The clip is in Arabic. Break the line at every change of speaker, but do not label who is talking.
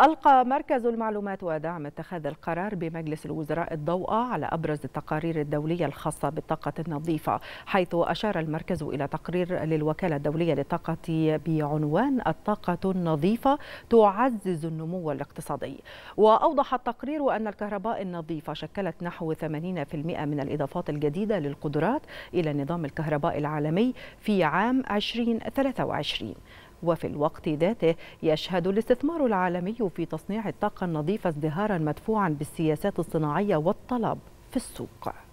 ألقى مركز المعلومات ودعم اتخاذ القرار بمجلس الوزراء الضوء على أبرز التقارير الدولية الخاصة بالطاقة النظيفة حيث أشار المركز إلى تقرير للوكالة الدولية للطاقة بعنوان الطاقة النظيفة تعزز النمو الاقتصادي وأوضح التقرير أن الكهرباء النظيفة شكلت نحو 80% من الإضافات الجديدة للقدرات إلى نظام الكهرباء العالمي في عام 2023 وفي الوقت ذاته يشهد الاستثمار العالمي في تصنيع الطاقة النظيفة ازدهارا مدفوعا بالسياسات الصناعية والطلب في السوق